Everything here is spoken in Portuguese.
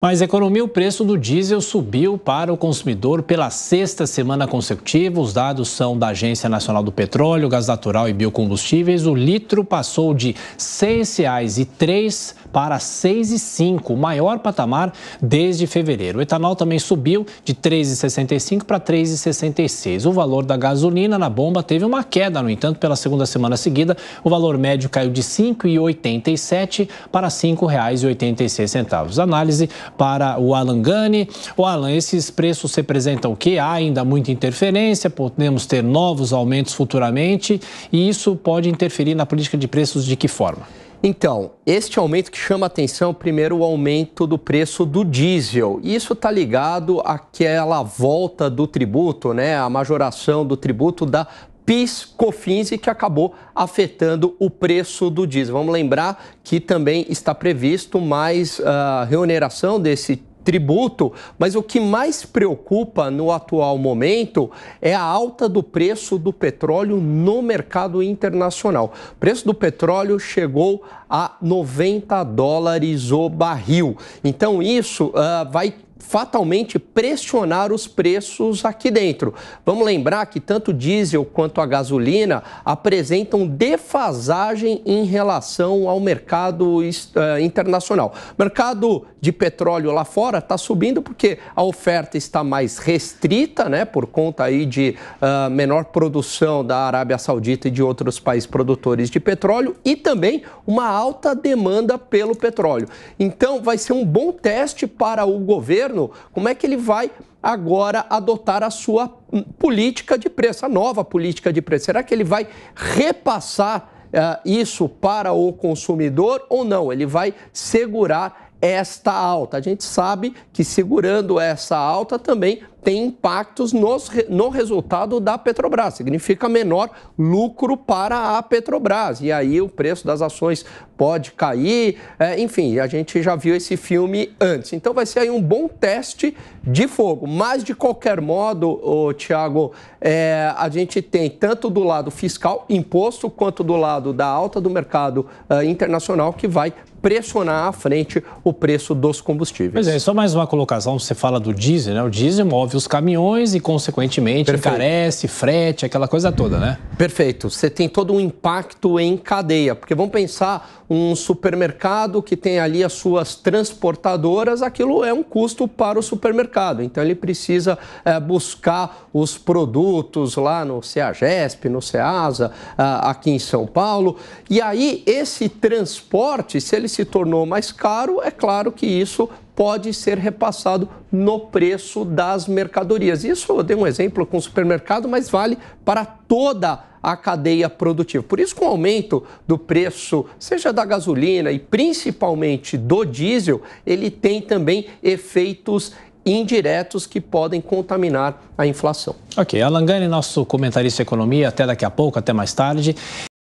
Mas economia, o preço do diesel subiu para o consumidor pela sexta semana consecutiva. Os dados são da Agência Nacional do Petróleo, Gás Natural e Biocombustíveis. O litro passou de R$ 6,03 para R$ 6,05, o maior patamar desde fevereiro. O etanol também subiu de R$ 3,65 para R$ 3,66. O valor da gasolina na bomba teve uma queda, no entanto, pela segunda semana seguida, o valor médio caiu de R$ 5,87 para R$ 5,86. Análise para o Alan Gani. O Alan, esses preços representam o que? Há ainda muita interferência, podemos ter novos aumentos futuramente e isso pode interferir na política de preços de que forma? Então, este aumento que chama atenção, primeiro, o aumento do preço do diesel. Isso está ligado àquela volta do tributo, né? A majoração do tributo da PIS, COFINS e que acabou afetando o preço do diesel. Vamos lembrar que também está previsto mais a uh, reoneração desse tributo, mas o que mais preocupa no atual momento é a alta do preço do petróleo no mercado internacional. O preço do petróleo chegou a 90 dólares o barril. Então isso uh, vai fatalmente pressionar os preços aqui dentro. Vamos lembrar que tanto o diesel quanto a gasolina apresentam defasagem em relação ao mercado uh, internacional. mercado de petróleo lá fora está subindo porque a oferta está mais restrita, né, por conta aí de uh, menor produção da Arábia Saudita e de outros países produtores de petróleo e também uma alta demanda pelo petróleo. Então vai ser um bom teste para o governo governo, como é que ele vai agora adotar a sua política de preço, a nova política de preço? Será que ele vai repassar uh, isso para o consumidor ou não? Ele vai segurar esta alta. A gente sabe que segurando essa alta também tem impactos nos, no resultado da Petrobras. Significa menor lucro para a Petrobras. E aí o preço das ações pode cair. É, enfim, a gente já viu esse filme antes. Então vai ser aí um bom teste de fogo. Mas, de qualquer modo, Tiago, é, a gente tem tanto do lado fiscal, imposto, quanto do lado da alta do mercado é, internacional que vai pressionar à frente o preço dos combustíveis. Pois é, só mais uma colocação. Você fala do diesel, né? O diesel move os caminhões e, consequentemente, Perfeito. encarece, frete, aquela coisa toda, né? Perfeito. Você tem todo um impacto em cadeia, porque vamos pensar um supermercado que tem ali as suas transportadoras, aquilo é um custo para o supermercado. Então ele precisa é, buscar os produtos lá no CEAGESP, no CEASA, ah, aqui em São Paulo. E aí esse transporte, se ele se tornou mais caro, é claro que isso pode ser repassado no preço das mercadorias. Isso eu dei um exemplo com o supermercado, mas vale para toda a cadeia produtiva. Por isso, com o aumento do preço, seja da gasolina e principalmente do diesel, ele tem também efeitos indiretos que podem contaminar a inflação. Ok, Alan Gani, nosso comentarista economia, até daqui a pouco, até mais tarde.